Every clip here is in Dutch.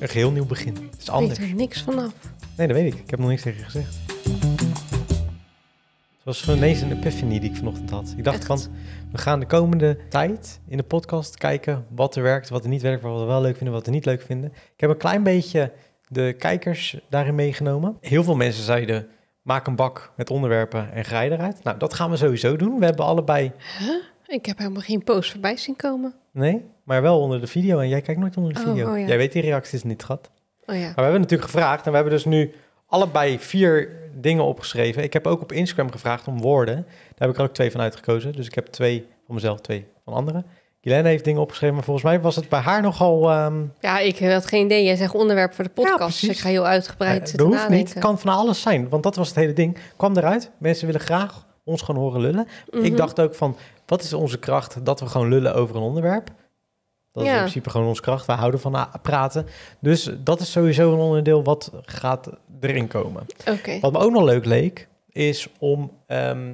Een geheel nieuw begin. Het is anders. Ik weet er niks vanaf. Nee, dat weet ik. Ik heb nog niks tegen je gezegd. Het was van ineens een epiphany die ik vanochtend had. Ik dacht van, we gaan de komende tijd in de podcast kijken wat er werkt, wat er niet werkt, wat we wel leuk vinden, wat we niet leuk vinden. Ik heb een klein beetje de kijkers daarin meegenomen. Heel veel mensen zeiden, maak een bak met onderwerpen en grij eruit. Nou, dat gaan we sowieso doen. We hebben allebei... Ik heb helemaal geen post voorbij zien komen. Nee, maar wel onder de video. En jij kijkt nooit onder de oh, video. Oh jij weet die reacties niet, gehad. Oh ja. Maar we hebben natuurlijk gevraagd en we hebben dus nu allebei vier dingen opgeschreven. Ik heb ook op Instagram gevraagd om woorden. Daar heb ik er ook twee van uitgekozen. Dus ik heb twee van mezelf, twee van anderen. Jelena heeft dingen opgeschreven, maar volgens mij was het bij haar nogal... Um... Ja, ik had geen idee. Jij zegt onderwerp voor de podcast, ja, dus ik ga heel uitgebreid Dat eh, hoeft niet, het kan van alles zijn. Want dat was het hele ding. Kwam eruit, mensen willen graag ons gaan horen lullen. Ik mhm. dacht ook van, wat is onze kracht? Dat we gewoon lullen over een onderwerp. Dat is in principe gewoon onze kracht. We houden van ah, praten. Dus dat is sowieso een onderdeel wat gaat erin komen. Wat me ook nog leuk leek, is om ehm,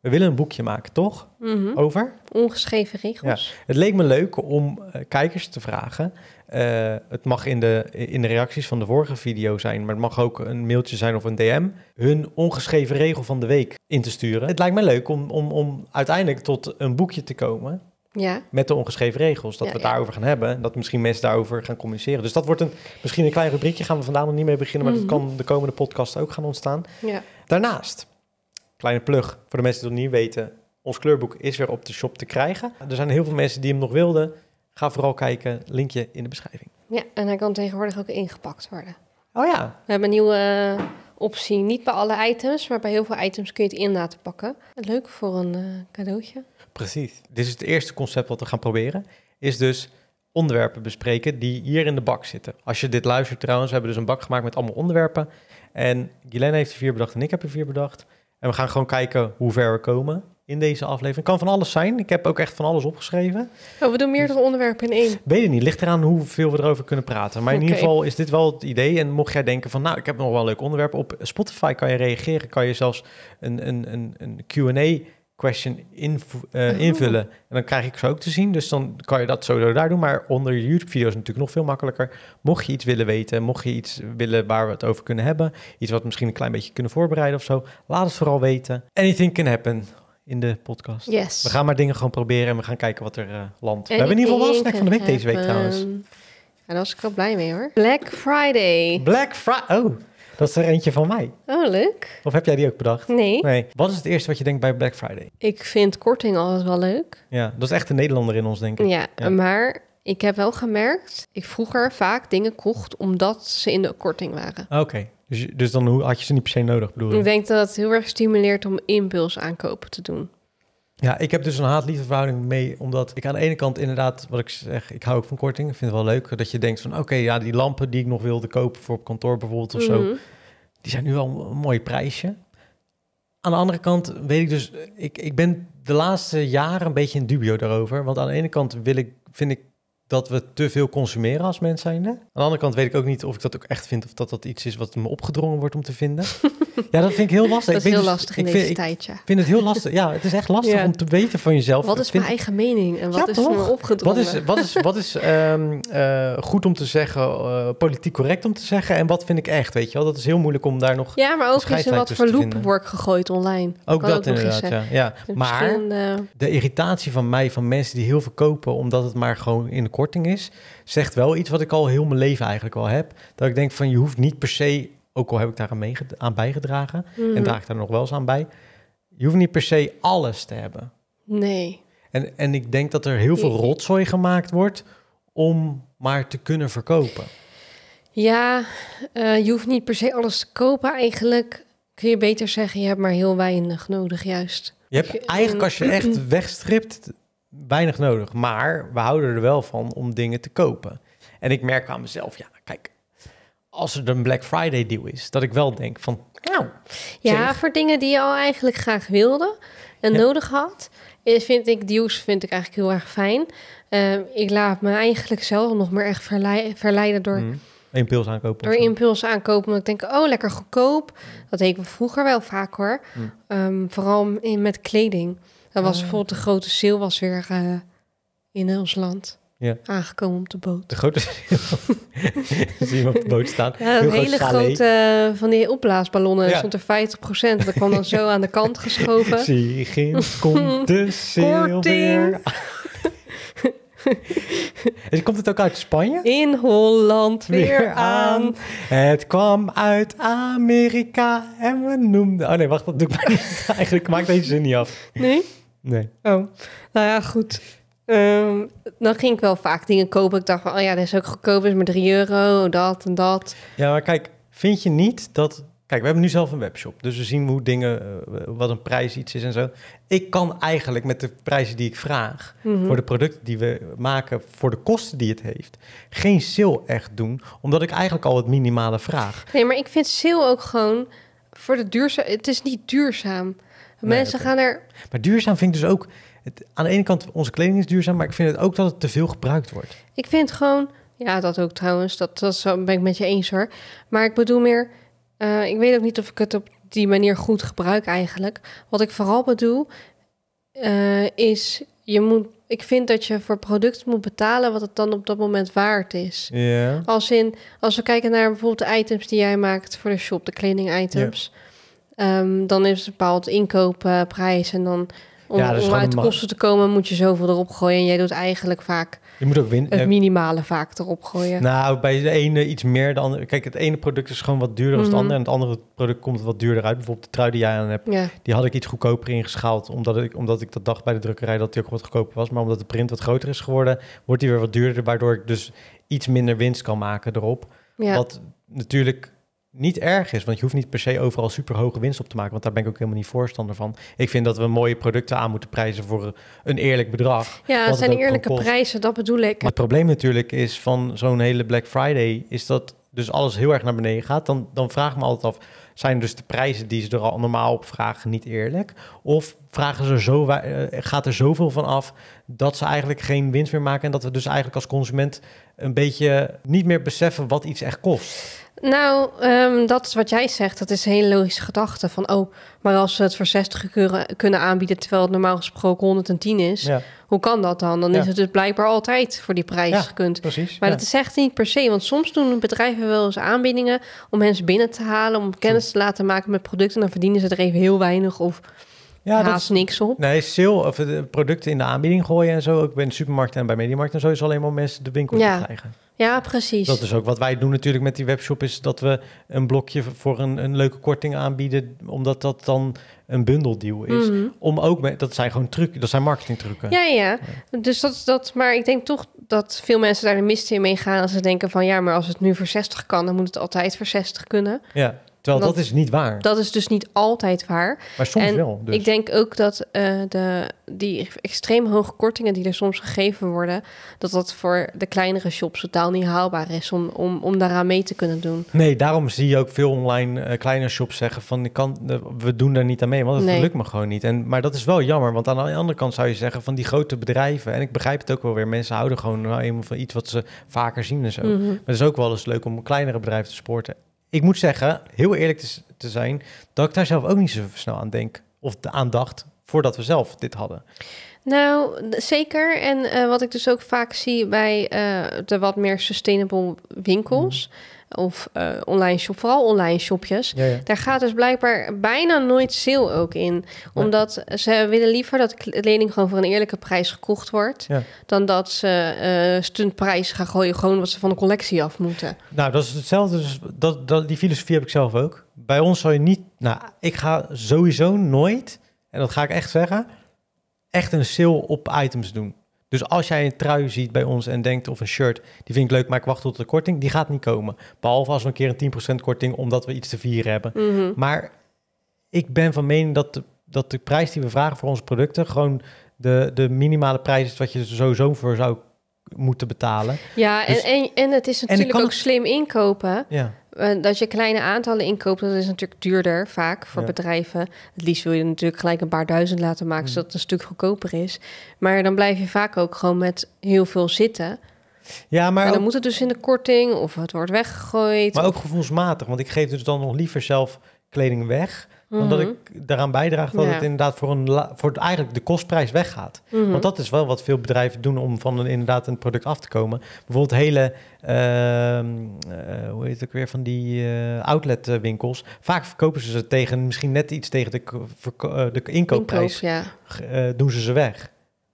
we willen een boekje maken, toch? Mhm. Over? Ongeschreven regels. Het leek me leuk om eh, kijkers te vragen. Eh, het mag in de, in de reacties van de vorige video zijn, maar het mag ook een mailtje zijn of een DM. Hun ongeschreven regel van de week in te sturen. Het lijkt me leuk om, om, om uiteindelijk tot een boekje te komen. Ja. Met de ongeschreven regels. Dat we het daarover gaan hebben. En dat misschien mensen daarover gaan communiceren. Dus dat wordt een, misschien een klein rubriekje. Gaan we vandaag nog niet mee beginnen. Maar mhm. dat kan de komende podcast ook gaan ontstaan. Daarnaast Kleine plug voor de mensen die het niet weten. Ons kleurboek is weer op de shop te krijgen. Er zijn heel veel mensen die hem nog wilden. Ga vooral kijken, linkje in de beschrijving. Ja, en hij kan tegenwoordig ook ingepakt worden. Oh ja. We hebben een nieuwe eh, optie. Niet bij alle items, maar bij heel veel items kun je het in laten pakken. Leuk voor een eh, cadeautje. Precies. Dit is het eerste concept wat we gaan proberen. Is dus onderwerpen bespreken die hier in de bak zitten. Als je dit luistert trouwens, we hebben dus een bak gemaakt met allemaal onderwerpen. En Guylaine heeft er vier bedacht en ik heb er vier bedacht. En we gaan gewoon kijken hoe ver we komen in deze aflevering. kan van alles zijn. Ik heb ook echt van alles opgeschreven. Oh, we doen meerdere onderwerpen in één. Weet je niet. Ligt eraan hoeveel we erover kunnen praten. Maar in ieder geval is dit wel het idee. En mocht jij denken van, nou, ik heb nog wel een leuk onderwerp. Op Spotify kan je reageren. Kan je zelfs een, een, een, een Q&A question eh, oh. invullen. En dan krijg ik ze ook te zien. Dus dan kan je dat zo daar doen. Maar onder je YouTube-video's natuurlijk nog veel makkelijker. Mocht je iets willen weten, mocht je iets willen waar we het over kunnen hebben, iets wat we misschien een klein beetje kunnen voorbereiden of zo, laat het vooral weten. Anything can happen in de podcast. Yes. We gaan maar dingen gewoon proberen en we gaan kijken wat er eh, landt. we hebben in ieder geval wel een snack van de week deze week trouwens. En daar was ik wel blij mee hoor. Black Friday. Black Friday. Oh. Dat is er eentje van mij. Oh, leuk. Of heb jij die ook bedacht? Nee. nee. Wat is het eerste wat je denkt bij Black Friday? Ik vind korting altijd wel leuk. Ja, dat is echt een Nederlander in ons, denken. Ja, maar ik heb wel gemerkt, ik vroeger vaak dingen kocht omdat ze in de korting waren. Ah, oké. Dus, dus dan had je ze niet per se nodig, bedoel je? Ik denk dat het heel erg stimuleert om impuls aankopen te doen. Ja, ik heb dus een haat verhouding mee, omdat ik aan de ene kant inderdaad, wat ik zeg, ik hou ook van korting. Ik vind het wel leuk dat je denkt van, oké, ja, die lampen die ik nog wilde kopen voor op kantoor bijvoorbeeld of zo, mhm. die zijn nu wel een mooi prijsje. Aan de andere kant weet ik dus, ik, ik ben de laatste jaren een beetje in dubio daarover. Want aan de ene kant wil ik, vind ik dat we te veel consumeren als mens zijn. Hè? Aan de andere kant weet ik ook niet of ik dat ook echt vind... of dat dat iets is wat me opgedrongen wordt om te vinden. ja, dat vind ik heel lastig. Dat is heel dus- lastig in deze vind, tijd, ja. Ik vind het heel lastig. Ja, het is echt lastig om te weten van jezelf. Wat is mijn eigen mening en wat is toch? me opgedrongen? Wat is, wat is, wat is ehm, eh, goed om te zeggen, eh, politiek correct om te zeggen... en wat vind ik echt, weet je wel? Dat is heel moeilijk om daar nog Ja, maar ook is er wat voor loop gegooid online. Ook dat ook inderdaad, ja. ja. Maar de irritatie van mij, van mensen die heel veel kopen... omdat het maar gewoon in de is, zegt wel iets wat ik al heel mijn leven eigenlijk al heb. Dat ik denk van je hoeft niet per se, ook al heb ik daar aan, mee, aan bijgedragen en mhm. draag daar nog wel eens aan bij, je hoeft niet per se alles te hebben. Nee. En, en ik denk dat er heel veel rotzooi gemaakt wordt om maar te kunnen verkopen. Ja, eh, je hoeft niet per se alles te kopen. Eigenlijk kun je beter zeggen, je hebt maar heel weinig nodig juist. Je hebt eigenlijk als je echt wegstript, weinig nodig. Maar we houden er wel van om dingen te kopen. En ik merk aan mezelf, ja, kijk, als er een Black Friday deal is, dat ik wel denk van. Nou, ja, voor dingen die je al eigenlijk graag wilde en nodig had, vind ik deals vind ik eigenlijk heel erg fijn. Ehm, ik laat me eigenlijk zelf nog meer echt verleiden, verleiden door. Mm. Impuls aankopen. Door impuls aankopen. Omdat ik denk, oh, lekker goedkoop. Dat deed ik vroeger wel vaak hoor. Mhm. Ehm, vooral in, met kleding. Dat was oh. bijvoorbeeld de grote sale was weer eh, in ons land. Ja. Aangekomen op de boot. De grote Zie je hem op de boot staan. een hele grote eh, van die opblaasballonnen. Ja. Stond er 50 Dat kwam dan zo aan de kant geschoven. Zie, komt de sale weer. komt het ook uit Spanje? In Holland weer, aan. Het kwam uit Amerika en we noemden... Oh nee, wacht, dat doe ik Eigenlijk maakt deze zin niet af. Nee? Nee. Oh, nou ja, goed. Ehm, dan ging ik wel vaak dingen kopen. Ik dacht van, oh ja, dat is ook goedkoop, is maar 3 euro, dat en dat. Ja, maar kijk, vind je niet dat... Kijk, we hebben nu zelf een webshop, dus we zien hoe dingen, eh, wat een prijs iets is en zo. Ik kan eigenlijk met de prijzen die ik vraag mhm. voor de producten die we maken, voor de kosten die het heeft, geen sale echt doen, omdat ik eigenlijk al het minimale vraag. Nee, maar ik vind sale ook gewoon voor de duurzaam. Het is niet duurzaam. Mensen gaan er. Maar duurzaam vind ik dus ook. Het, aan de ene kant, onze kleding is duurzaam, maar ik vind het ook dat het te veel gebruikt wordt. Ik vind gewoon. Ja, dat ook trouwens. Dat, dat ben ik met je eens hoor. Maar ik bedoel meer. Eh, ik weet ook niet of ik het op die manier goed gebruik eigenlijk. Wat ik vooral bedoel eh, is. Je moet, ik vind dat je voor product moet betalen wat het dan op dat moment waard is. Yeah. Als in, als we kijken naar bijvoorbeeld de items die jij maakt voor de shop, de kleding items. Ehm, dan is een bepaald inkoopprijs. En dan om, uit de kosten te komen moet je zoveel erop gooien. En jij doet eigenlijk vaak je moet ook het eh, minimale vaak erop gooien. Nou, bij de ene iets meer dan... Kijk, het ene product is gewoon wat duurder dan het mhm. andere. En het andere product komt wat duurder uit. Bijvoorbeeld de trui die jij aan hebt, die had ik iets goedkoper ingeschaald. Omdat ik, omdat ik dat dacht bij de drukkerij dat die ook wat goedkoper was. Maar omdat de print wat groter is geworden, wordt die weer wat duurder. Waardoor ik dus iets minder winst kan maken erop. Ja. Wat natuurlijk niet erg is. Want je hoeft niet per se overal super hoge winst op te maken. Want daar ben ik ook helemaal niet voorstander van. Ik vind dat we mooie producten aan moeten prijzen voor een eerlijk bedrag. Ja, het zijn eerlijke prijzen, dat bedoel ik. Maar het probleem natuurlijk is van zo'n hele Black Friday... is dat dus alles heel erg naar beneden gaat. Dan, dan vraag ik me altijd af... zijn dus de prijzen die ze er al normaal op vragen niet eerlijk? Of vragen ze zo, eh, gaat er zoveel van af... dat ze eigenlijk geen winst meer maken... en dat we dus eigenlijk als consument een beetje niet meer beseffen wat iets echt kost. Nou, ehm, dat is wat jij zegt. Dat is een hele logische gedachte. Van, oh, maar als ze het voor 60 kunnen, kunnen aanbieden... terwijl het normaal gesproken 110 is... hoe kan dat dan? Dan is het dus blijkbaar altijd voor die prijs ja, gekund. Precies, maar dat is echt niet per se. Want soms doen bedrijven wel eens aanbiedingen... om mensen binnen te halen, om kennis te laten maken met producten... en dan verdienen ze er even heel weinig of ja, haast niks op. Nee, sale of producten in de aanbieding gooien en zo. Ook bij de supermarkt en bij mediamarkt... en zo is alleen maar mensen de winkel te krijgen. Ja, precies. Dat is ook wat wij doen natuurlijk met die webshop, is dat we een blokje voor een, een leuke korting aanbieden, omdat dat dan een bundeldeal is. Mhm. Om ook met, dat zijn gewoon truc, dat zijn marketingtrucken. Ja, ja, ja. Dus dat, dat, maar ik denk toch dat veel mensen daar een mist in gaan als ze denken van ja, maar als het nu voor 60 kan, dan moet het altijd voor 60 kunnen. Ja dat, is niet waar. Dat is dus niet altijd waar. Maar soms wel. Dus. Ik denk ook dat eh, de, die extreem hoge kortingen die er soms gegeven worden, dat dat voor de kleinere shops totaal niet haalbaar is om, om, om daaraan mee te kunnen doen. Nee, daarom zie je ook veel online uh, kleine shops zeggen van ik kan, eh, we doen daar niet aan mee, want dat lukt me gewoon niet. En, maar dat is wel jammer, want aan de andere kant zou je zeggen van die grote bedrijven, en ik begrijp het ook wel weer, mensen houden gewoon nou, van iets wat ze vaker zien en zo. Mhm. Maar het is ook wel eens leuk om een kleinere bedrijf te sporten ik moet zeggen, heel eerlijk te, zijn, dat ik daar zelf ook niet zo snel aan denk. Of de aandacht voordat we zelf dit hadden. Nou, zeker. En eh, wat ik dus ook vaak zie bij eh, de wat meer sustainable winkels. Mhm. Of eh, online shop, vooral online shopjes. Daar gaat dus blijkbaar bijna nooit sale ook in. Omdat ze willen liever dat lening gewoon voor een eerlijke prijs gekocht wordt. Dan dat ze eh, stuntprijs gaan gooien, gewoon wat ze van de collectie af moeten. Nou, dat is hetzelfde. Dus dat, dat, die filosofie heb ik zelf ook. Bij ons zou je niet. Nou, ik ga sowieso nooit, en dat ga ik echt zeggen, echt een sale op items doen. Dus als jij een trui ziet bij ons en denkt of een shirt, die vind ik leuk, maar ik wacht tot de korting, die gaat niet komen. Behalve als we een keer een 10% korting omdat we iets te vieren hebben. Mhm. Maar ik ben van mening dat de, dat de prijs die we vragen voor onze producten gewoon de, de minimale prijs is wat je er sowieso voor zou moeten betalen. Ja, en, dus- en, en het is natuurlijk ook slim inkopen. Ja. Eh, dat je kleine aantallen inkoopt, dat is natuurlijk duurder vaak voor bedrijven. Het liefst wil je natuurlijk gelijk een paar duizend laten maken, mm. zodat het een stuk goedkoper is. Maar dan blijf je vaak ook gewoon met heel veel zitten. Ja, maar dan moet het dus in de korting of het wordt weggegooid. Maar ook gevoelsmatig, want ik geef dus dan nog liever zelf kleding weg omdat mhm. ik daaraan bijdraag dat het inderdaad voor, een voor eigenlijk de kostprijs weggaat. Mm Want dat is wel wat veel bedrijven doen om van een, inderdaad een product af te komen. Bijvoorbeeld hele, ehm, eh, hoe heet het ook weer, van die uh, eh, outletwinkels. Eh, Vaak verkopen ze ze tegen, misschien net iets tegen de, de inkoopprijs. Inkoop, ja. doen ze ze weg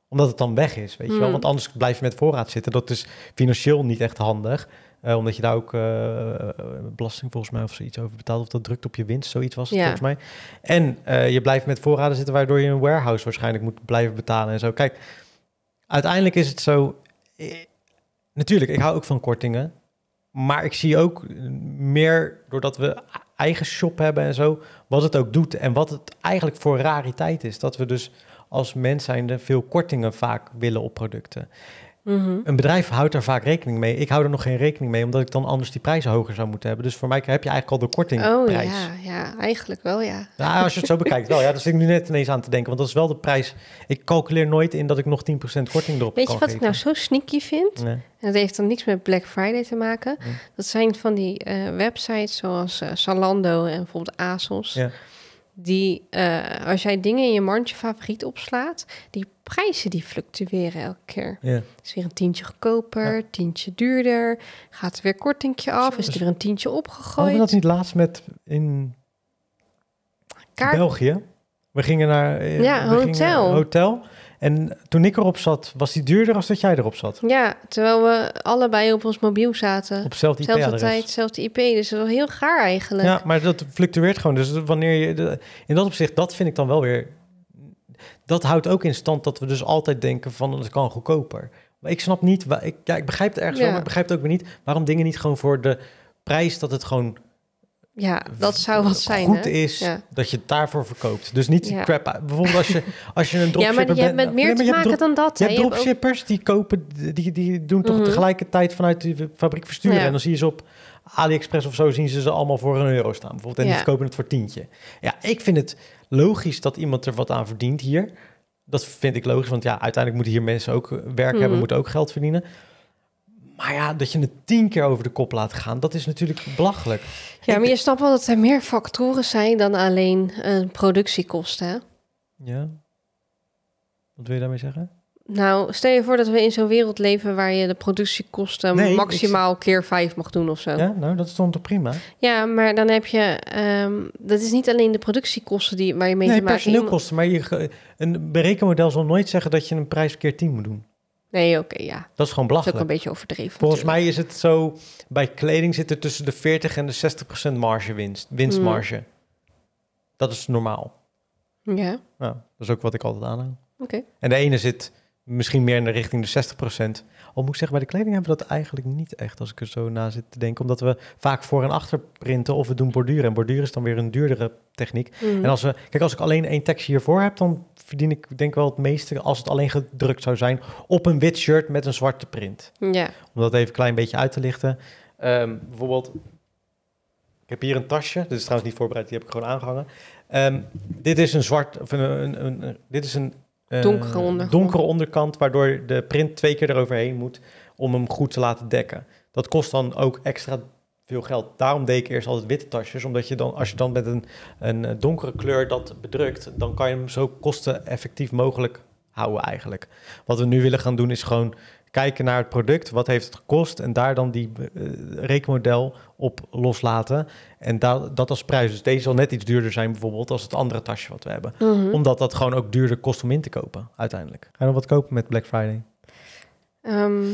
omdat het dan weg is, weet je wel. Mhm. Want anders blijf je met voorraad zitten. Dat is financieel niet echt handig. Eh, omdat je daar ook eh, belasting volgens mij of zoiets over betaalt. Of dat drukt op je winst, zoiets was ja. volgens mij. En eh, je blijft met voorraden zitten, waardoor je een warehouse waarschijnlijk moet blijven betalen en zo. Kijk, uiteindelijk is het zo. natuurlijk, ik hou ook van kortingen. Maar ik zie ook meer, doordat we e-, eigen shop hebben en zo, wat het ook doet. En wat het eigenlijk voor rariteit is. Dat we dus als mens zijnde veel kortingen vaak willen op producten. Mhm. Een bedrijf houdt daar vaak rekening mee. Ik hou er nog geen rekening mee, omdat ik dan anders die prijzen hoger zou moeten hebben. Dus voor mij heb je eigenlijk al de kortingprijs. Oh ja, ja eigenlijk wel ja. Nou, als je het zo bekijkt wel. Ja, dat zit ik nu net ineens aan te denken. Want dat is wel de prijs. Ik calculeer nooit in dat ik nog 10% korting erop Weet je wat ik nou zo sneaky vind? En dat heeft dan niks met Black Friday te maken. Dat zijn van die eh, websites zoals uh, Zalando en bijvoorbeeld ASOS. Ja die, eh, als jij dingen in je mandje favoriet opslaat, die prijzen die fluctueren elke keer. Ja. Is weer een tientje goedkoper, tientje duurder, gaat er weer kortingje af, is er dus weer een tientje opgegooid. Hadden we dat niet laatst met in België? We gingen naar eh, ja, hotel. En toen ik erop zat, was die duurder als dat jij erop zat? Ja, terwijl we allebei op ons mobiel zaten. Op hetzelfde ip Zelfde IP. Dus dat was heel gaar eigenlijk. Ja, maar dat fluctueert gewoon. Dus wanneer je... in dat opzicht, dat vind ik dan wel weer... Dat houdt ook in stand dat we dus altijd denken van... het kan goedkoper. Maar ik snap niet... ik, ja, ik begrijp het ergens wel, maar ik begrijp het ook weer niet... waarom dingen niet gewoon voor de prijs dat het gewoon ja, dat zou wat zijn. Goed is dat je het daarvoor verkoopt. Dus niet die crap. Bijvoorbeeld als je, als je een dropshipper Ja, maar je bent, hebt met meer nee, te maken dan dat. Je hebt dropshippers die kopen, die, die doen toch mhm. tegelijkertijd vanuit de fabriek versturen. En dan zie je ze op AliExpress of zo, zien ze ze allemaal voor een euro staan. Bijvoorbeeld, en die verkopen het voor tientje. Ja, ik vind het logisch dat iemand er wat aan verdient hier. Dat vind ik logisch, want ja, uiteindelijk moeten hier mensen ook werk hebben, mhm. moeten ook geld verdienen. Maar ja, dat je het tien keer over de kop laat gaan, dat is natuurlijk belachelijk. Ja, maar je snapt wel dat er meer factoren zijn dan alleen uh, productiekosten. Hè? Ja. Wat wil je daarmee zeggen? Nou, stel je voor dat we in zo'n wereld leven waar je de productiekosten maximaal keer vijf mag doen of zo. Ja, nou, dat stond er prima. Ja, maar dan heb je, ehm, dat is niet alleen de productiekosten die waar je mee nee, te maken hebt. Nee, maar je, een berekenmodel zal nooit zeggen dat je een prijs keer tien moet doen. Nee, oké, ja. Dat is gewoon belachelijk. Dat is ook een beetje overdreven. Volgens mij is het zo, bij kleding zit er tussen de 40 en de 60 procent marge winst, winstmarge. Mm. Dat is normaal. Ja. dat is ook wat ik altijd aanhoud. Oké. En de ene zit misschien meer in de richting de 60 procent. Al ik zeggen, bij de kleding hebben we dat eigenlijk niet echt, als ik er zo na zit te denken. Omdat we vaak voor en achter printen of we doen borduren. En borduren is dan weer een duurdere techniek. Mm. En als we, kijk, als ik alleen één tekstje hiervoor heb, dan verdien ik denk wel het meeste als het alleen gedrukt zou zijn op een wit shirt met een zwarte print. Ja. Om dat even een klein beetje uit te lichten. Um, bijvoorbeeld, ik heb hier een tasje. Dit is trouwens niet voorbereid, die heb ik gewoon aangehangen. Ehm, dit is een zwart, of een, dit is een Ehm, donkere, ondergrond. donkere onderkant, waardoor de print twee keer eroverheen moet om hem goed te laten dekken. Dat kost dan ook extra veel geld. Daarom deed ik eerst altijd witte tasjes, omdat je dan, als je dan met een, een eh, donkere kleur dat bedrukt, dan kan je hem zo kosteneffectief mogelijk houden eigenlijk. Wat we nu willen gaan doen is gewoon kijken naar het product, wat heeft het gekost en daar dan die eh, rekenmodel op loslaten. En da dat als prijs. Dus deze zal net iets duurder zijn bijvoorbeeld als het andere tasje wat we hebben. Mhm. Omdat dat gewoon ook duurder kost om in te kopen uiteindelijk. Ga je wat kopen met Black Friday? Ehm,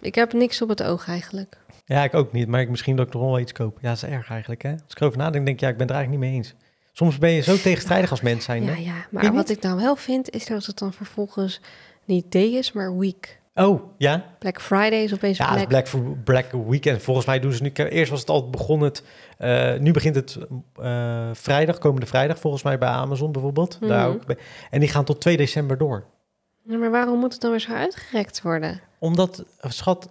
ik heb niks op het oog eigenlijk. Ja, ik ook niet. Maar ik, misschien dat ik nog wel iets koop. Ja, dat is erg eigenlijk. Hè? Als ik erover nadenk, denk ik, ja, ik ben het er eigenlijk niet mee eens. Soms ben je zo tegenstrijdig als mens zijn. Ja, ja, maar wat ik nou wel vind, is dat het dan vervolgens niet day is, maar week. Oh, ja? Black Friday is opeens ja, Black... Black... Black Weekend. Volgens mij doen ze nu... Eerst was het al begonnen. het... Eh, nu begint het eh, vrijdag, komende vrijdag volgens mij bij Amazon bijvoorbeeld. Mhm. Daar ook. En die gaan tot 2 december door. maar waarom moet het dan weer zo uitgerekt worden? Omdat, schat,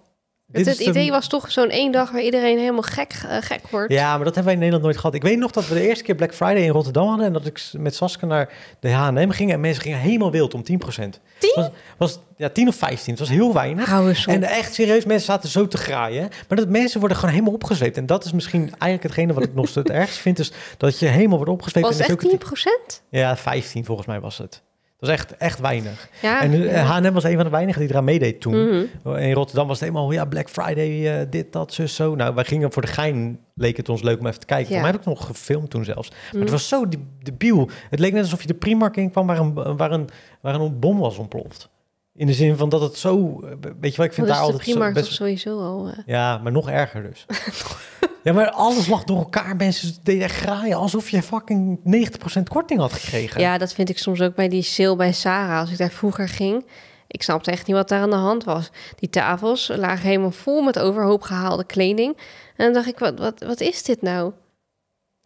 het, idee was toch zo'n één dag waar iedereen helemaal gek, eh, gek wordt. Ja, maar dat hebben wij in Nederland nooit gehad. Ik weet nog dat we de eerste keer Black Friday in Rotterdam hadden... en dat ik met Saske naar de H&M ging... en mensen gingen helemaal wild om 10%. 10? Was, was, ja, 10 of 15. Het was heel weinig. En echt serieus, mensen zaten zo te graaien. Maar dat mensen worden gewoon helemaal opgezweept. En dat is misschien eigenlijk hetgene wat ik nog het ergst vind... is dat je helemaal wordt opgezweept. Was het echt 10%? Ja, 15 volgens mij was het. Dat was echt, echt weinig. Ja, en eh, ja. H&M was een van de weinigen die eraan meedeed toen. Mhm. In Rotterdam was het helemaal, oh ja, Black Friday, eh, dit, dat, zo. Nou, wij gingen voor de gein, leek het ons leuk om even te kijken. Ja. Maar heb nog gefilmd toen zelfs. Maar het mhm. was zo debiel. Het leek net alsof je de Primark in kwam waar een, waar, een, waar een bom was ontploft. In de zin van dat het zo, eh, weet je wel, ik vind oh, daar altijd... Primark best... sowieso al... Ja, maar nog erger dus. Ja, maar alles lag door elkaar. Mensen deden graaien alsof je fucking 90% korting had gekregen. Ja, dat vind ik soms ook bij die sale bij Sarah. Als ik daar vroeger ging, ik snapte echt niet wat daar aan de hand was. Die tafels lagen helemaal vol met overhoop gehaalde kleding. En dan dacht ik, wat, wat, wat is dit nou?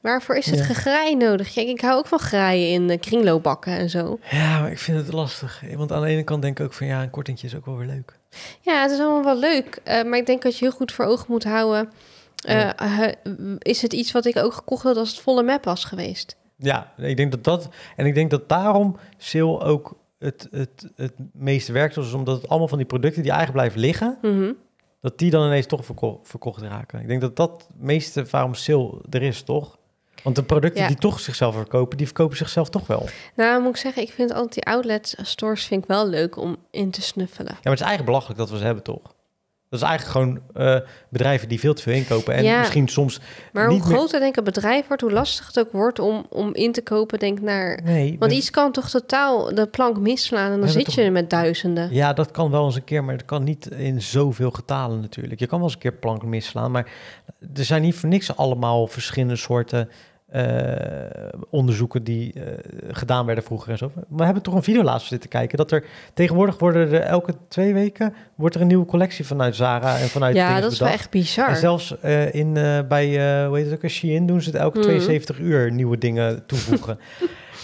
Waarvoor is het ja. gegraai nodig? Kijk, ik hou ook van graaien in eh, kringloopbakken en zo. Ja, maar ik vind het lastig. Want aan de ene kant denk ik ook van ja, een kortingje is ook wel weer leuk. Ja, het is allemaal wel leuk. Eh, maar ik denk dat je heel goed voor ogen moet houden eh, eh, eh, is het iets wat ik ook gekocht had als het volle map was geweest? Ja, ik denk dat dat. En ik denk dat daarom sale ook het, het, het meest werkt. Dus omdat het allemaal van die producten die eigenlijk blijven liggen. Mhm. Dat die dan ineens toch verkocht raken. Ik denk dat dat het meeste waarom sale er is, toch? Want de producten die toch zichzelf verkopen, die verkopen zichzelf toch wel. Nou, moet ik zeggen, ik vind altijd die outlet stores vind ik wel leuk om in te snuffelen. Ja, maar het is eigenlijk belachelijk dat we ze hebben, toch? Dat is eigenlijk gewoon eh, bedrijven die veel te veel inkopen. En misschien soms. Maar hoe groter meer... denk een bedrijf wordt, hoe lastig het ook wordt om, om in te kopen, denk naar. Want iets kan toch totaal de plank misslaan en dan zit je met duizenden. Ja, dat kan wel eens een keer, maar dat kan niet in zoveel getalen natuurlijk. Je kan wel eens een keer plank misslaan, maar er zijn niet voor niks allemaal verschillende soorten eh, onderzoeken die eh, gedaan werden vroeger en zo. We hebben toch een video laatst zitten kijken dat er tegenwoordig worden er elke twee weken wordt er een nieuwe collectie vanuit Zara en vanuit ja, dat is wel echt bizar. En zelfs eh, in bij hoe heet het ook, Shein doen ze het elke 72 mhm. uur nieuwe dingen toevoegen.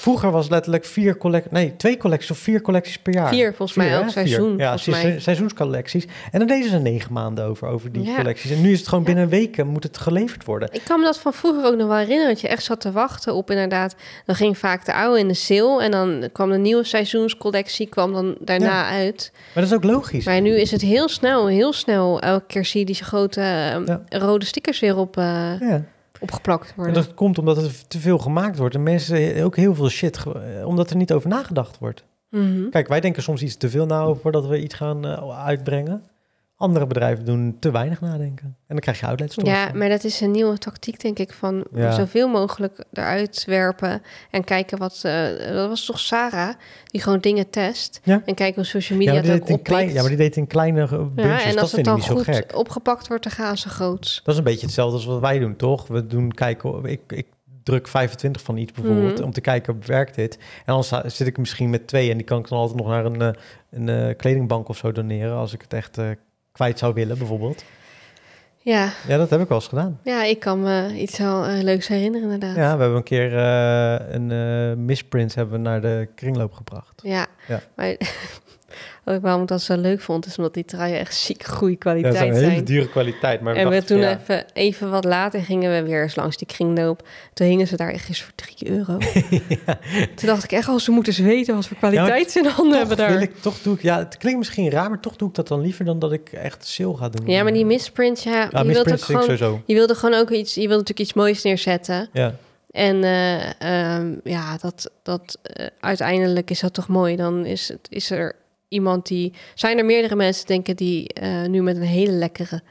Vroeger was letterlijk vier collecties, nee, twee collecties of vier collecties per jaar. Vier, volgens mij ook, seizoen. Ja, mij. seizoenscollecties. En dan deden ze negen maanden over, over die collecties. En nu is het gewoon binnen weken moet het geleverd worden. Ik kan me dat van vroeger ook nog wel herinneren, dat je echt zat te wachten op inderdaad. Dan ging vaak de oude in de sale en dan kwam de nieuwe seizoenscollectie kwam dan daarna uit. Maar dat is ook logisch. Maar nu is het heel snel, heel snel. Elke keer zie je die grote eh, rode stickers weer op. Eh, ja opgeplakt worden. En dat komt omdat er te veel gemaakt wordt en mensen ook heel veel shit, omdat er niet over nagedacht wordt. Mhm. Kijk, wij denken soms iets te veel na over voordat we iets gaan eh, uitbrengen. Andere bedrijven doen te weinig nadenken. En dan krijg je outletstories. Ja, maar dat is een nieuwe tactiek, denk ik, van ja. zoveel mogelijk eruit werpen en kijken wat... Uh, dat was toch Sarah, die gewoon dingen test ja. en kijken hoe social media ja, dat ook klein, Ja, maar die deed in kleine buntjes. Eh, ja, dat als dat het zo goed gek. opgepakt wordt, dan gaan ze groot. Dat is een beetje hetzelfde als wat wij doen, toch? We doen kijken... Ik, ik druk 25 van iets bijvoorbeeld, mhm. om te kijken, werkt dit? En dan zit ik misschien met twee en die kan ik dan altijd nog naar een, eh, een, kledingbank of zo doneren, als ik het echt zou willen, bijvoorbeeld. Ja. ja, dat heb ik wel eens gedaan. Ja, ik kan me iets heel eh, leuks herinneren inderdaad. Ja, we hebben een keer eh, een uh, misprint hebben we naar de kringloop gebracht. Ja, ja. maar Ook waarom ik dat zo leuk vond, is omdat die truien echt ziek goede kwaliteit zijn. Ja, dat is een hele dure kwaliteit. Maar en we toen even, even wat later gingen we weer eens langs die kringloop. Toen hingen ze daar echt eens voor 3 euro. Toen dacht ik echt, al, oh, ze moeten eens weten wat voor kwaliteit ze in handen hebben daar. Wil ik, toch doe ik, ja, het klinkt misschien raar, maar toch doe ik dat dan liever dan dat ik echt sale ga doen. Ja, maar die misprint, ja. je, wilt gewoon, je wilde gewoon ook iets, je wilde natuurlijk iets moois neerzetten. Ja. En eh, ehm, ja, dat, dat, eh, uiteindelijk is dat toch mooi. Dan is, het, is er iemand die. Zijn er meerdere mensen, denken die eh, nu met een hele lekkere,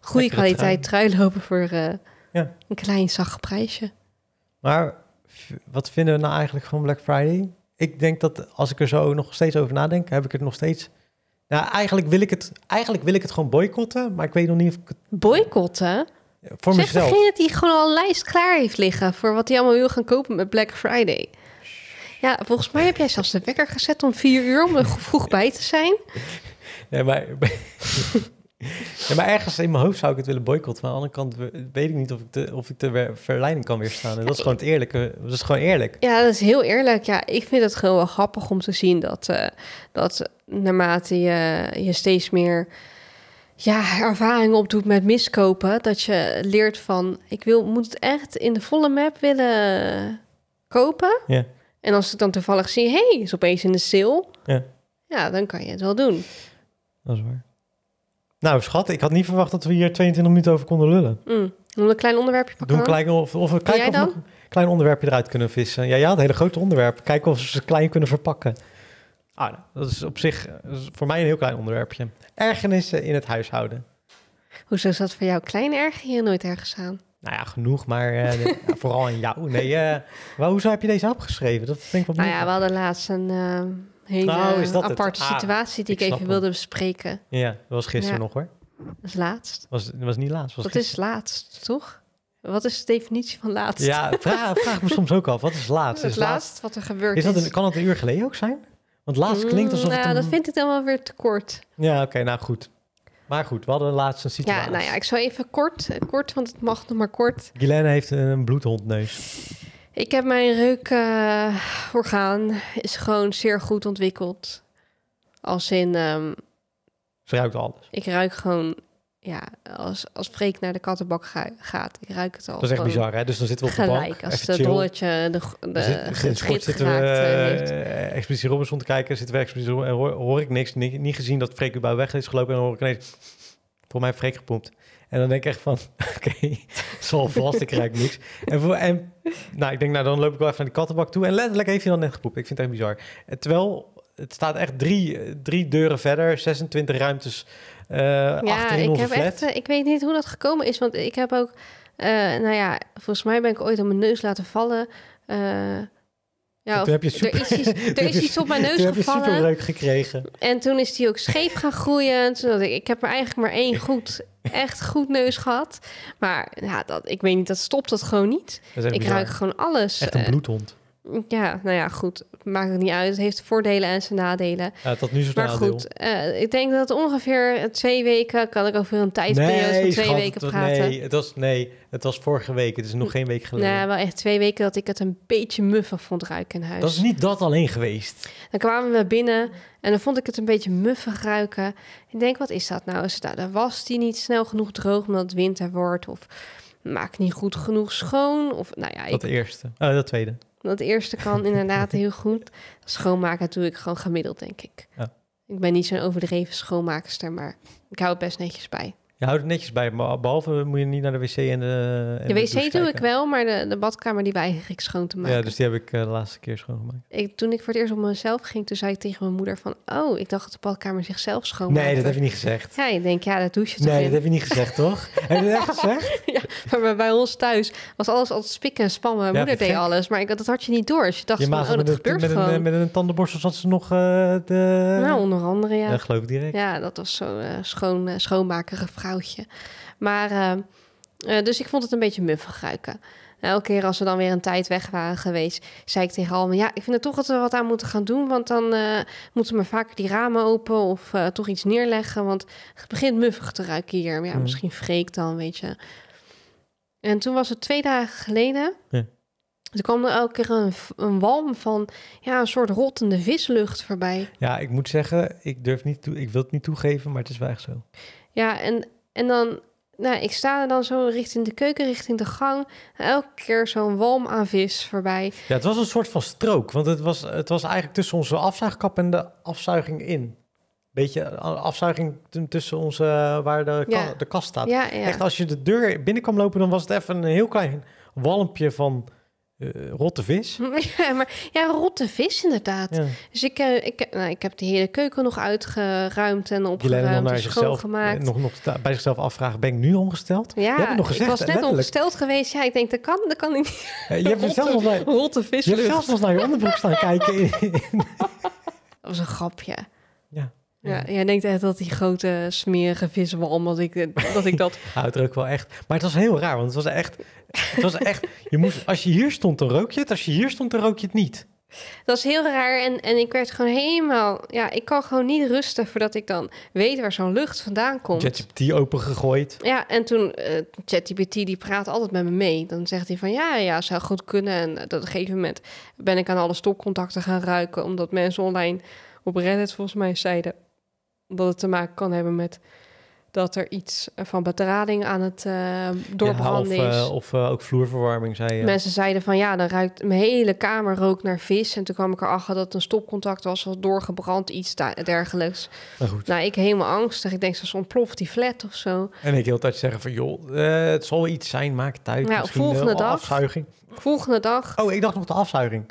goede kwaliteit trui. lopen voor eh, ja. een klein zacht prijsje? Maar wat vinden we nou eigenlijk van Black Friday? Ik denk dat als ik er zo nog steeds over nadenk, heb ik het nog steeds. Nou, eigenlijk wil ik het, eigenlijk wil ik het gewoon boycotten, maar ik weet nog niet of ik het. Boycotten? Voor zeg mezelf. degene die gewoon al een lijst klaar heeft liggen voor wat hij allemaal wil gaan kopen met Black Friday. Ja, volgens mij heb jij zelfs de wekker gezet om vier uur om er vroeg bij te zijn. Nee, maar, ja, maar ergens in mijn hoofd zou ik het willen boycotten. Maar aan de andere kant weet ik niet of ik de, of ik de verleiding kan weerstaan. dat is gewoon het eerlijke. Dat is gewoon eerlijk. Ja, dat is heel eerlijk. Ja, ik vind het gewoon wel grappig om te zien dat, eh, dat naarmate je, je steeds meer ja, ervaring opdoet met miskopen, dat je leert van ik wil, moet het echt in de volle map willen kopen. Ja. En als ik dan toevallig zie, hey, is opeens in de sale. Ja. ja, dan kan je het wel doen. Dat is waar. Nou, schat, ik had niet verwacht dat we hier 22 minuten over konden lullen. Mm. we een klein onderwerpje pakken. Doe een klein, of, of, een of een klein onderwerpje eruit kunnen vissen. Ja, ja, een hele grote onderwerp. Kijken of ze ze klein kunnen verpakken. Ah, nou, dat is op zich voor mij een heel klein onderwerpje. Ergernissen in het huishouden. Hoezo zat voor jou klein erger hier nooit ergens aan? Nou ja, genoeg, maar eh, nou, vooral aan jou. Nee, uh, maar hoezo heb je deze opgeschreven? Dat vind ik wel Nou ja, we hadden laatst een eh, hele oh, dat aparte ah, situatie die ik, even wilde bespreken. Ja, dat was gisteren nog hoor. Dat is laatst. Was, was niet laatst. Was dat is laatst, toch? Wat is de definitie van laatst? Ja, vraag, vraag me soms ook af. Wat is laatst? is laatst, wat er gebeurd is. Dat een, kan het een uur geleden ook zijn? Want laatst klinkt alsof. Mm, nou, het dat vind ik dan wel weer te kort. Ja, oké, nou goed. Maar goed, we hadden een laatste situatie. Ja, nou ja, ik zal even kort, eh, kort, want het mag nog maar kort. Guylaine heeft een bloedhondneus. Ik heb mijn reukorgaan, eh, is gewoon zeer goed ontwikkeld. Als in... Ehm, Ze ruikt alles. Ik ruik gewoon ja, als, als Freek naar de kattenbak gaat, ik ruik het al. Dat is echt bizar, hè? Dus dan zitten we op de gelijk, bank. als het dolletje de, de, de zit, het schip zitten we, Uh, Expeditie Robinson te kijken, zitten we Expeditie en hoor, hoor ik niks. Niet, niet, gezien dat Freek bij weg is gelopen en hoor ik ineens... Voor mij Freek gepompt. En dan denk ik echt van, oké, zal vast, ik ruik niks. En, voor, en nou, ik denk, nou, dan loop ik wel even naar de kattenbak toe. En letterlijk heeft hij dan net gepoept. Ik vind het echt bizar. Terwijl het staat echt drie, drie deuren verder, 26 ruimtes eh, ja, ik, heb Echt, eh, ik weet niet hoe dat gekomen is. Want ik heb ook, eh, nou ja, volgens mij ben ik ooit op mijn neus laten vallen. ja, toen heb er is, iets, er is iets op mijn neus gevallen. Heb je gekregen. En toen is die ook scheef gaan groeien. En ik, ik heb er eigenlijk maar één goed, echt goed neus gehad. Maar ja, dat, ik weet niet, dat stopt dat gewoon niet. ik ruik gewoon alles. Echt een bloedhond. Ja, nou ja, goed. Maakt het niet uit. Het heeft voordelen en zijn nadelen. Ja, tot nu is Maar goed, eh, ik denk dat ongeveer twee weken kan ik over een tijdsperiode van twee weken praten. Nee het, was, nee, het was vorige week. Het is nog geen week geleden. Nou, wel echt twee weken dat ik het een beetje muffig vond ruiken in huis. Dat is niet dat alleen geweest. Dan kwamen we binnen en dan vond ik het een beetje muffig ruiken. Ik denk, wat is dat nou? Is het nou was die niet snel genoeg droog omdat het winter wordt? Of maak niet goed genoeg schoon? Of, nou ja, Dat eerste. Oh, dat tweede. Dat eerste kan inderdaad heel goed. Schoonmaken doe ik gewoon gemiddeld, denk ik. Ja. Ik ben niet zo'n overdreven schoonmaakster, maar ik hou het best netjes bij. Je houdt het netjes bij, behalve moet je niet naar de wc en de. de wc doe ik wel, maar de, badkamer die wij eigenlijk schoon te maken. Ja, dus die heb ik eh, de laatste keer schoongemaakt. Ik, toen ik voor het eerst op mezelf ging, toen zei ik tegen mijn moeder van, oh, ik dacht dat de badkamer zichzelf schoonmaakt. Nee, dat heb je niet gezegd. Ja, ik denk, ja, dat douche je toch Nee, dat heb je niet gezegd, toch? heb je dat echt gezegd? ja, maar bij, ons thuis was alles altijd spikken en spannen. moeder deed alles, maar ik, dat had je niet door. Dus je dacht, je van, oh, dat gebeurt met gewoon. Een, met een tandenborstel zat ze nog de... Eh, nou, onder andere, ja. Dat geloof ik direct. Ja, dat was zo uh, eh, schoon, schoonmaken gevraagd vrouwtje. Maar, eh, eh, dus ik vond het een beetje muffig ruiken. Elke keer als we dan weer een tijd weg waren geweest, zei ik tegen Alma: Ja, ik vind het toch dat we wat aan moeten gaan doen. Want dan eh, moeten we vaker die ramen open of toch iets neerleggen. Want het begint muffig te ruiken hier. Maar ja, mm. misschien vreek dan, weet je. En toen was het twee dagen geleden. Ja. kwam er elke keer een, een walm van ja, een soort rottende vislucht voorbij. Ja, ik moet zeggen, ik durf niet toe, ik wil het niet toegeven, maar het is wel echt zo. Ja, en en dan, nou, ik sta er dan zo richting de keuken, richting de gang. Elke keer zo'n walm aan vis voorbij. Ja, het was een soort van strook. Want het was, het was eigenlijk tussen onze afzuigkap en de afzuiging in. Beetje eh, afzuiging tussen onze, eh, waar de, de kast staat. Echt, als je de deur binnen kwam lopen, dan was het even een heel klein walmpje van eh, rotte vis. ja, maar, ja, rotte vis inderdaad. Dus ik, eh, ik, eh, nou, ik heb de hele keuken nog uitgeruimd en opgeruimd en schoongemaakt. Nog, nog bij zichzelf afvragen, ben ik nu ongesteld? Ja, nog gezegd, ik was net letterlijk. ongesteld geweest. Ja, ik denk, dat kan, dat kan ik niet. je hebt rotte, zelfs naar, rotte vis. Je hebt zelfs naar je onderbroek staan kijken. dat was een grapje. Ja, jij denkt echt dat die grote smerige viswalm, dat ik eh, dat... Ik dat... uitdruk wel echt. Maar het was heel raar, want het was echt... Het was echt je moest, als je hier stond, dan rook je het. Als je hier stond, dan rook je het niet. Dat is heel raar en, en ik werd gewoon helemaal... Ja, ik kan gewoon niet rusten voordat ik dan weet waar zo'n lucht vandaan komt. ChatGPT gegooid. Ja, en toen... Chat eh, ChatGPT die praat altijd met me mee. Dan zegt hij van ja, ja, zou goed kunnen. En eh, op een gegeven moment ben ik aan alle stopcontacten gaan ruiken... omdat mensen online op Reddit volgens mij zeiden omdat het te maken kan hebben met dat er iets eh, van bedrading aan het uh, doorbranden ja, is. Eh, of ook vloerverwarming, zei je. Mensen zeiden van ja, dan ruikt mijn hele kamer rook naar vis. En toen kwam ik erachter dat het een stopcontact was, was doorgebrand, iets dergelijks. Maar nou, goed. Nou, ik helemaal angstig. Ik denk, ze ontploft die flat of zo. En ik heel tijd zeggen van joh, het zal iets zijn, maak het uit. Nou, volgende dag. Volgende dag. Oh, ik dacht nog de afzuiging.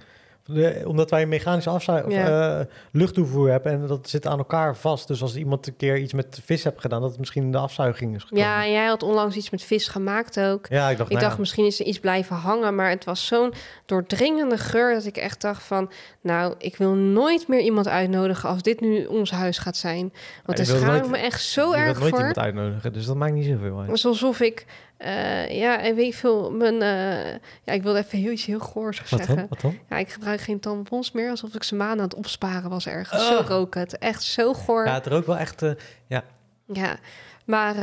De, omdat wij een mechanische afzuig, eh, luchttoevoer hebben en dat zit aan elkaar vast. Dus als iemand een keer iets met vis hebt gedaan, dat het misschien de afzuiging is gekomen. Ja, jij had onlangs iets met vis gemaakt ook. Ja, ik dacht, ik nou dacht misschien is er iets blijven hangen, maar het was zo'n doordringende geur dat ik echt dacht van, nou, ik wil nooit meer iemand uitnodigen als dit nu ons huis gaat zijn. Want daar schaam me echt zo erg voor. Ik wil nooit iemand uitnodigen, dus dat maakt niet zoveel uit. alsof ik eh, ja, en weet je veel, mijn, eh, ja, ik wilde even heel iets heel goors zeggen. Ja, ik gebruik geen tampons meer, alsof ik ze maanden aan het opsparen was ergens. Oh. Zo rook het, echt zo goor. Ja, het rook wel echt, eh, ja. Ja, maar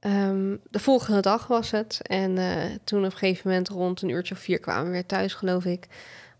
ehm, de volgende dag was het. En toen op een gegeven moment rond een uurtje of vier kwamen we weer thuis, geloof ik.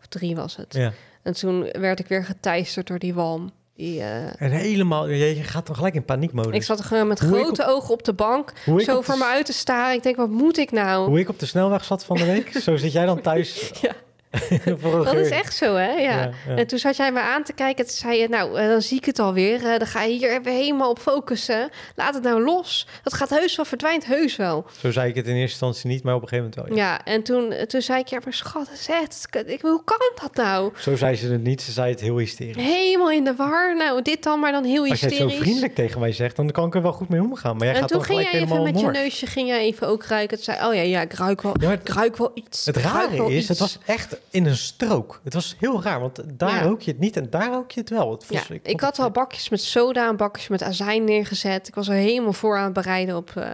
Of drie was het. Ja. En toen werd ik weer geteisterd door die walm. Die, eh, En helemaal, je gaat dan gelijk in paniekmodus. Ik zat gewoon met grote ogen op de bank, zo voor me uit te staren. Ik denk, wat moet ik nou? Hoe ik op de snelweg zat van de week, zo zit jij dan thuis ja. dat is echt zo, hè? Ja. En toen zat jij me aan te kijken. Toen zei je, nou, eh, dan zie ik het alweer. Eh, dan ga je hier even helemaal op focussen. Laat het nou los. Dat gaat heus wel, verdwijnt heus wel. Zo zei ik het in eerste instantie niet, maar op een gegeven moment wel. Ja, en toen, eh, toen zei ik, ja, maar schat, zet, ik, hoe kan dat nou? Zo zei ze het niet. Ze zei het heel hysterisch. Helemaal in de war. Nou, dit dan, maar dan heel hysterisch. Als je zo vriendelijk tegen mij zegt, dan kan ik er wel goed mee omgaan. Maar jij en gaat toen ging jij even met je neusje ging jij even ook ruiken. Toen zei, oh ja, ja, ik ruik wel, ik ruik wel iets. Het rare is, het was echt in een strook. Het was heel raar, want daar ja. rook je het niet en daar rook je het wel. Het ja, ik, had al bakjes met soda en bakjes met azijn neergezet. Ik was er helemaal voor aan het bereiden op, eh,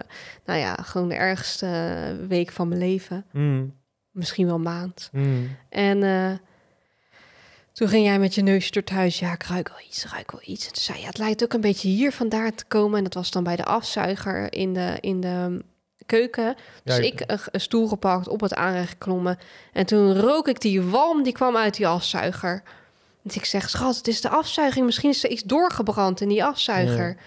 nou ja, gewoon de ergste week van mijn leven. Mm. Misschien wel maand. Mm. En eh, toen ging jij met je neus door thuis. Ja, ik ruik wel iets, ruik wel iets. En toen zei ja, het lijkt ook een beetje hier vandaar te komen. En dat was dan bij de afzuiger in de, in de keuken. Dus ik een stoel gepakt, op het aanrecht geklommen. En toen rook ik die walm, die kwam uit die afzuiger. Dus ik zeg, schat, het is de afzuiging. Misschien is er iets doorgebrand in die afzuiger.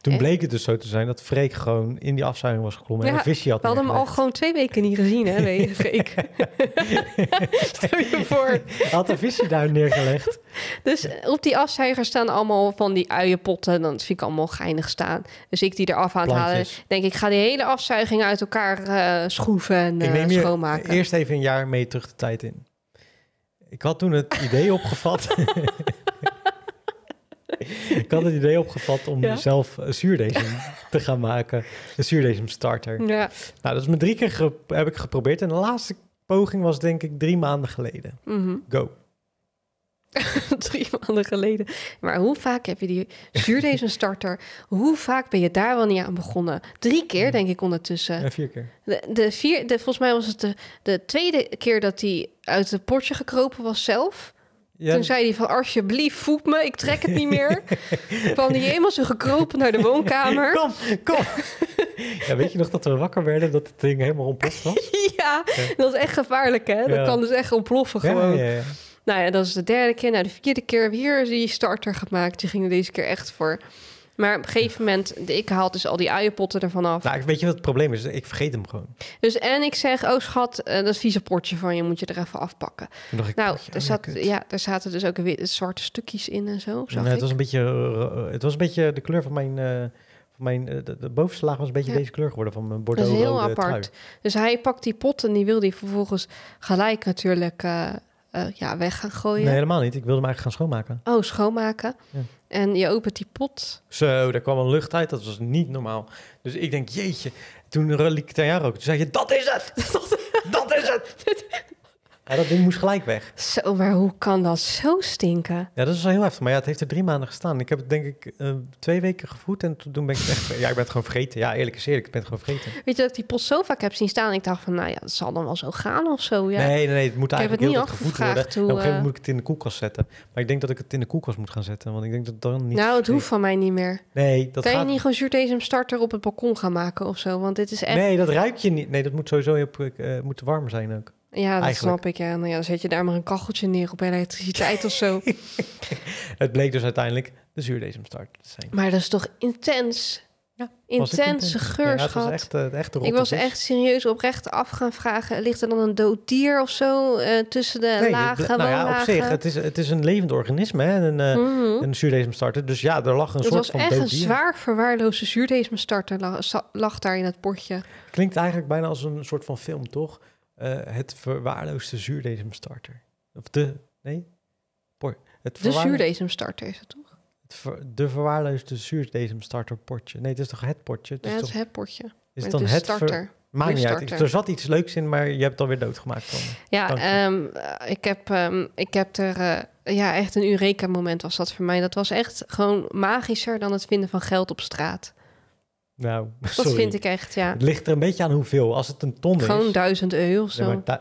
Toen bleek het dus zo te zijn dat Freek gewoon in die afzuiging was geklommen en een visje had. We hadden hem al gewoon twee weken niet gezien, hè, weet je, Stel je voor. had een visje daar neergelegd. Dus eh, op die afzuiger staan allemaal van die uienpotten. Dan vind ik allemaal geinig staan. Dus ik die eraf aan het halen, denk ik, ga die hele afzuiging uit elkaar eh, schroeven en Ik eh, neem schoonmaken. Eerst even een jaar mee terug de tijd in. Ik had toen het idee opgevat ik had het idee opgevat om zelf een zuurdesem te gaan maken. Een starter. Ja. Nou, dat is me drie keer heb ik geprobeerd. En de laatste poging was denk ik drie maanden geleden. Mm Go. drie maanden geleden. Maar hoe vaak heb je die starter? hoe vaak ben je daar wel niet aan begonnen? Drie keer, denk ik, ondertussen. vier keer. De, vier, de, volgens mij was het de, de tweede keer dat hij uit het potje gekropen was zelf. Toen zei hij van, alsjeblieft, voet me, ik trek het niet meer. kwam hij helemaal zo gekropen naar de woonkamer. Kom, kom. ja, weet je nog dat we wakker werden dat het ding helemaal ontploft was? ja, ja, dat is echt gevaarlijk, hè? Dat kan dus echt ontploffen gewoon. Nou ja, dat is de derde keer. Nou, de vierde keer hebben we hier die starter gemaakt. Die gingen deze keer echt voor maar op een gegeven moment, ik haal dus al die uienpotten ervan af. Nou, weet je wat het probleem is? Ik vergeet hem gewoon. Dus en ik zeg, oh schat, eh, dat vieze potje van je moet je er even afpakken. nou, er oh zat, ja, er zaten dus ook weer zwarte stukjes in en zo. Zag nee, nou, het, was een beetje, eh, het was een beetje de kleur van mijn. Uh, mijn de, bovenste laag was een beetje deze kleur geworden van mijn bordeaux Dat is heel apart. Dus hij pakt die pot en die wil die vervolgens gelijk natuurlijk ja, weg gaan gooien. Nee, helemaal niet. Ik wilde hem eigenlijk gaan schoonmaken. Oh, schoonmaken. Ja. En je opent die pot. Zo, daar kwam een lucht uit. Dat was niet normaal. Dus ik denk, jeetje. Toen liep ik daar ook. Toen zei je, dat is het! dat is het! Ja, dat ding moest gelijk weg. Zo, maar hoe kan dat zo stinken? Ja, dat is wel heel heftig. Maar ja, het heeft er drie maanden gestaan. Ik heb het denk ik eh, twee weken gevoed en toen ben ik echt... ja, ik ben het gewoon vergeten. Ja, eerlijk is eerlijk, ik ben het gewoon vergeten. Weet je dat ik die post zo vaak heb zien staan? Ik dacht van, nou ja, dat zal dan wel zo gaan of zo. Ja. Nee, nee, het moet ik eigenlijk heb het heel goed gevoed worden. Hoe, en op een gegeven moment eh, moet ik het in de koelkast zetten. Maar ik denk dat ik het in de koelkast moet gaan zetten, want ik denk dat dan niet... Nou, het hoeft van mij niet meer. Nee, dat Kan je niet gewoon starter op het balkon gaan maken of zo? Want dit is echt... Nee, dat ruik je niet. Nee, dat moet sowieso op, uh, moet warm zijn ook. Ja, dat Eigenlijk. snap ik. Ja. Nou ja, dan zet je daar maar een kacheltje neer op elektriciteit of zo. het bleek dus uiteindelijk de zuurdesemstart te zijn. Maar dat is toch intens? Ja, intense geurschat. Ja, echt, uh, eh, echt ik was echt serieus oprecht af gaan vragen... ligt er dan een dood dier of zo eh, tussen de nee, lagen? Het, nou ja, op zich, het is, het is een levend organisme, hè, eh, mhm. een, uh, mm een zuurdesemstarter. Dus ja, er lag een soort van dood dier. Het was echt een zwaar verwaarloosde zuurdesemstarter lag, lag daar in het potje. Klinkt eigenlijk bijna als een soort van film, toch? Eh, het verwaarloosde zuurdesemstarter. Of de, nee? Por, het de zuurdesemstarter is het toch? de verwaarloosde zuurdesemstarter potje. Nee, het is toch het potje? Het is het het potje. Is dan het starter. Ver, maakt Er zat iets leuks in, maar je hebt het alweer doodgemaakt. ja, ehm, eh, ik, heb, ehm, ik heb er... Eh, ja, echt een Eureka-moment was dat voor mij. Dat was echt gewoon magischer dan het vinden van geld op straat. Nou, Dat vind ik echt, ja. Het ligt er een beetje aan hoeveel. Als het een ton is... Gewoon duizend euro of zo. maar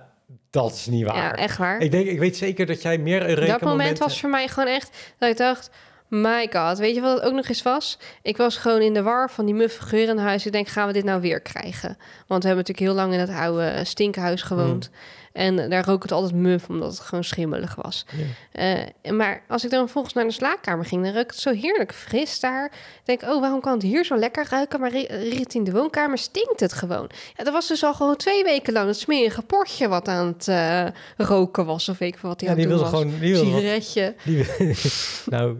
dat is niet waar. Ja, echt waar. Ik, denk, ik weet zeker dat jij meer rekenmomenten... Dat moment was voor mij gewoon echt dat ik dacht... My god, weet je wat het ook nog eens was? Ik was gewoon in de war van die muffe geurenhuis. huis. Ik denk, gaan we dit nou weer krijgen? Want we hebben natuurlijk heel lang in dat oude stinkhuis gewoond. Hmm. En daar rook het altijd muf, omdat het gewoon schimmelig was. Eh, maar als ik dan vervolgens naar de slaapkamer ging, dan rook het zo heerlijk fris daar. Ik denk, oh, waarom kan het hier zo lekker ruiken? Maar richting de woonkamer stinkt het gewoon. Ja, dat was dus al gewoon twee weken lang het smerige potje wat aan het eh, roken was. Of weet ik wat hij aan het doen was. Gewoon, die Sigaretje. Die, nou.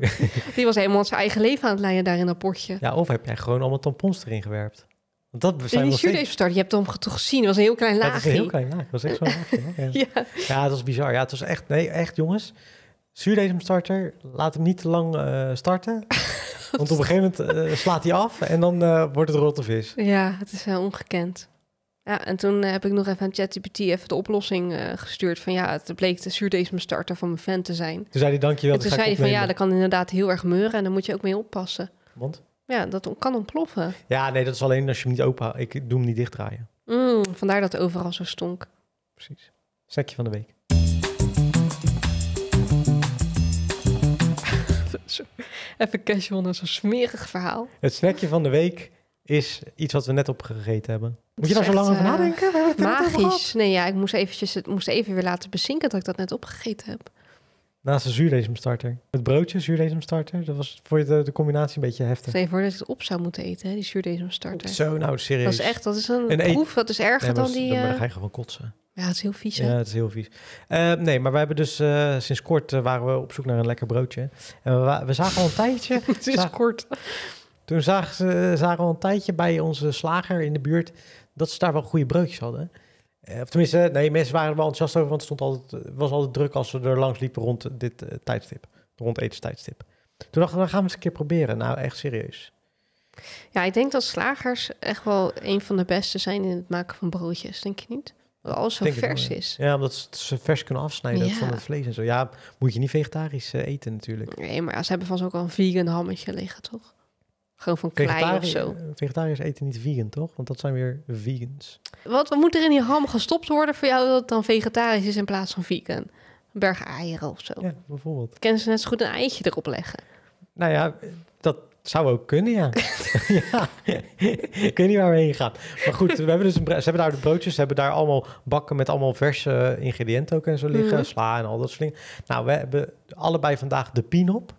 die was helemaal zijn eigen leven aan het leiden daar in dat potje. Ja, of heb jij gewoon allemaal tampons erin gewerkt? Dat zijn die start. Je hebt hem toch gezien? Het was een heel klein laagje. Ja, het was een heel laagje. was echt zo ja. ja, het was bizar. Ja, het was echt, nee, echt jongens. Zuurdesemstarter, laat hem niet te lang eh, starten. want op een gegeven moment eh, slaat hij af en dan eh, wordt het rotte vis. Ja, het is ongekend. Ja, en toen heb ik nog even aan ChatGPT even de oplossing gestuurd van ja, het bleek de zuurdesemstarter van mijn fan te zijn. Toen zei hij dankjewel. wel. toen zei hij van ja, dat kan inderdaad heel erg meuren en daar moet je ook mee oppassen. Want? ja, dat kan ontploffen. Ja, nee, dat is alleen als je hem niet open Ik doe hem niet dichtdraaien. Mm, vandaar dat het overal zo stonk. Precies. Snackje van de week. Even casual naar zo'n smerig verhaal. Het snackje van de week is iets wat we net opgegeten hebben. Moet je daar zo lang over eh, nadenken? Magisch. Nee, ja, ik moest, eventjes, het moest even weer laten bezinken dat ik dat net opgegeten heb. Naast de zuurdesemstarter. het broodje, zuurdesemstarter. Dat was voor je de, combinatie een beetje heftig. Stel voor dat ik het op zou moeten eten, hè, die zuurdesemstarter. Zo, nou serieus. Dat is echt, dat is een, een proef. Dat is erger dan die... Dan, ga je eh, gewoon kotsen. Ja, het is heel vies. Ja, het is heel vies. Eh, nee, maar we hebben dus eh, sinds kort waren we op zoek naar een lekker broodje. En we, we zagen al een tijdje. sinds zagen, kort. Toen zagen, ze, zagen we al een tijdje bij onze slager in de buurt dat ze daar wel goede broodjes hadden. Eh, of tenminste, nee, mensen waren er wel enthousiast over, want het stond altijd, was altijd druk als ze er langs liepen rond dit eh, tijdstip, rond tijdstip. Toen dachten we, dan nou, gaan we eens een keer proberen. Nou, echt serieus. Ja, ik denk dat slagers echt wel een van de beste zijn in het maken van broodjes, denk je niet? Dat alles zo vers is. Ja, omdat ze vers kunnen afsnijden van het vlees en zo. Ja, moet je niet vegetarisch eh, eten natuurlijk. Nee, maar ja, ze hebben vast ook al een vegan hammetje liggen, toch? Gewoon van klei of zo. Vegetariërs eten niet vegan, toch? Want dat zijn weer vegans. Wat, moet er in die ham gestopt worden voor jou dat het dan vegetarisch is in plaats van vegan? Een berg eieren of zo. Ja, bijvoorbeeld. Kennen ze net zo goed een eitje erop leggen? Nou ja, dat zou ook kunnen, ja. ja. Ik weet niet waar we heen gaan. Maar goed, we hebben dus een, ze hebben daar de broodjes, ze hebben daar allemaal bakken met allemaal verse eh, ingrediënten ook en zo liggen. Mhm. Sla en al dat soort dingen. Nou, we hebben allebei vandaag de pinop.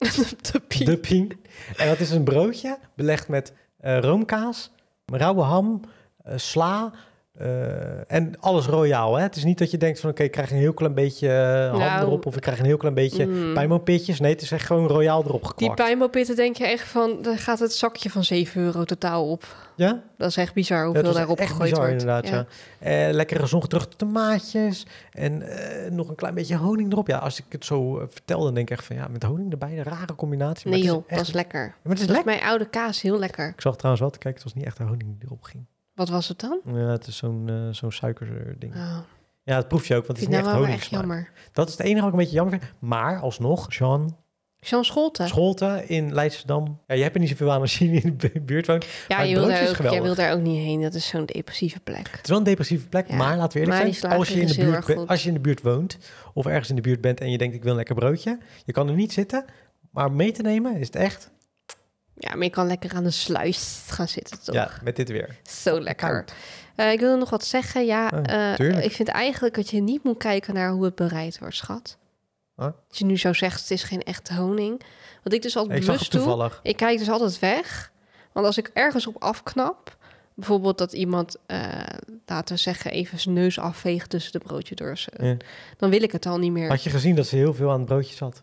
de pien. En dat is een broodje belegd met eh, roomkaas, rauwe ham, eh, sla, eh, en alles royaal, hè? Het is niet dat je denkt van... oké, ik krijg een heel klein beetje eh, handen nou, erop... of ik krijg een heel klein beetje mm. pijnmopitjes. Nee, het is echt gewoon royaal erop gekomen. Die pijnmopitten denk je echt van... daar gaat het zakje van 7 euro totaal op. Ja? Dat is echt bizar hoeveel ja, daarop echt gegooid bizar, inderdaad, ja. ja. Uh, lekkere zongedrukte tomaatjes... en nog een klein beetje honing erop. Ja, als ik het zo vertel, dan denk ik echt van... ja, met honing erbij, een rare combinatie. Maar nee joh, echt... dat is lekker. Maar het is lekker. mijn oude kaas heel lekker. Ik zag trouwens wat, kijk, het was niet echt de honing die erop ging. Wat was het dan? Ja, het is zo'n eh, zo'n suikerding. Oh. Ja, dat proef je ook, want het is niet echt nou honing. jammer. Dat is het enige wat ik een beetje jammer vind. Maar alsnog, Jean. Sean Scholte. Scholte in Leidschendam. Ja, jij hebt er niet zoveel aan als je in de buurt woont. Ja, je wil daar ook, jij wil daar ook niet heen. Dat is zo'n depressieve plek. Het is wel een depressieve plek, maar laten we eerlijk zijn. Als je, in de buurt, als je in de buurt woont of ergens in de buurt bent en je denkt ik wil een lekker broodje. Je kan er niet zitten, maar mee te nemen is het echt ja, maar je kan lekker aan de sluis gaan zitten, toch? Ja, met dit weer. Zo lekker. Eh, ik wil nog wat zeggen. Ja, oh, eh, ik vind eigenlijk dat je niet moet kijken naar hoe het bereid wordt, schat. Huh? Oh. Als je nu zo zegt, het is geen echte honing. Want ik dus altijd ik bewust ik kijk dus altijd weg. Want als ik ergens op afknap, bijvoorbeeld dat iemand, eh, laten we zeggen, even zijn neus afveegt tussen de broodje door dan wil ik het al niet meer. Had je gezien dat ze heel veel aan het broodje zat?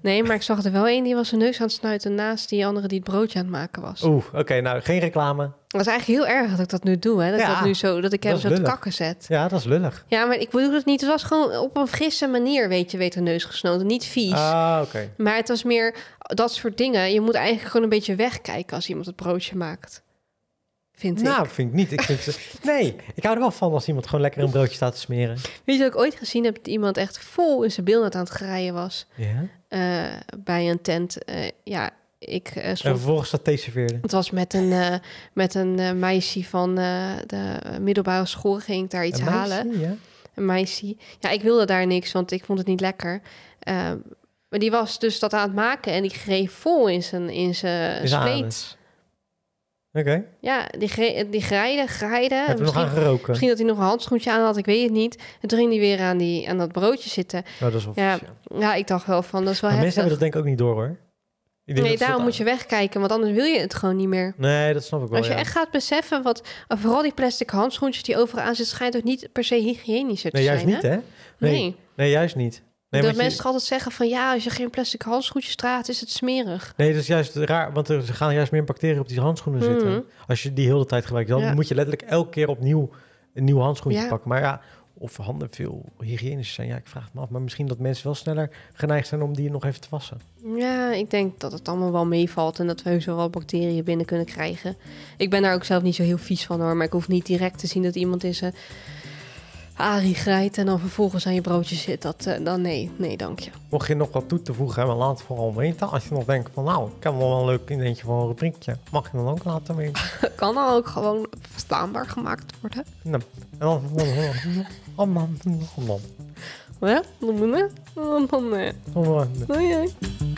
Nee, maar ik zag er wel één die was zijn neus aan het snuiten naast die andere die het broodje aan het maken was. Oeh, oké, nou geen reclame. Dat is eigenlijk heel erg dat ik dat nu doe, hè? Dat, ja, ik dat, nu zo, dat ik hem dat zo te kakken zet. Ja, dat is lullig. Ja, maar ik bedoel het niet. Het was gewoon op een frisse manier, weet je, weet een neus gesnoten. Niet vies. Ah, oké. Maar het was meer dat soort dingen. Je moet eigenlijk gewoon een beetje wegkijken als iemand het broodje maakt. Vind nou, vind ik niet. Ik vind ze... nee, ik hou er wel van als iemand gewoon lekker een broodje staat te smeren. Weet je dat ik ooit gezien heb dat iemand echt vol in zijn beeld aan het graaien was? Ja? Eh, bij een tent. Eh, ja, ik eh, En vervolgens dat serveerde. Het was met een, met een meisje van de middelbare school, ging ik daar iets een meisje, halen. Ja. Een meisje. Ja, ik wilde daar niks, want ik vond het niet lekker. maar die was dus dat aan het maken en die greep vol in zijn, in zijn spleet. Okay. Ja, die, die grijden, grijden. Heb Misschien dat hij nog een handschoentje aan had, ik weet het niet. het toen ging hij weer aan, die, aan dat broodje zitten. ja oh, dat is wel ja, ja. ik dacht wel van, dat is wel maar Mensen hebben dat denk ik ook niet door, hoor. Nee, daarom moet je wegkijken, want anders wil je het gewoon niet meer. Nee, dat snap ik wel. Als je echt gaat beseffen, wat, vooral die plastic handschoentjes die overal aan zitten, schijnt ook niet per se hygiënischer te nee, zijn. Nee, juist niet, hè? Nee. nee. nee, juist niet. Nee, de mensen altijd zeggen van ja, als je geen plastic handschoentjes draagt, is het smerig. Nee, dat is juist raar, want er gaan juist meer bacteriën op die handschoenen mhm. zitten. Als je die heel de tijd gebruikt, dan moet je letterlijk elke keer opnieuw een nieuw handschoentje pakken. Maar ja, of handen veel hygiënisch zijn, ja, ik vraag het me af. Maar misschien dat mensen wel sneller geneigd zijn om die nog even te wassen. Ja, ik denk dat het allemaal wel meevalt en dat we zo wel bacteriën binnen kunnen krijgen. Ik ben daar ook zelf niet zo heel vies van hoor, maar ik hoef niet direct te zien dat iemand is. Eh, Arie grijt en dan vervolgens aan je broodje zit. Dat, dan nee, nee, dank je. Mocht je nog wat toe te voegen hebben, laat het vooral weten. Als je nog denkt van nou, ik heb wel een leuk ideetje voor een rubriekje. Mag je dan ook laten weten. kan dan ook gewoon verstaanbaar gemaakt worden. Nee. En dan... Oh man, oh man. Wat? Wat? man, Wat?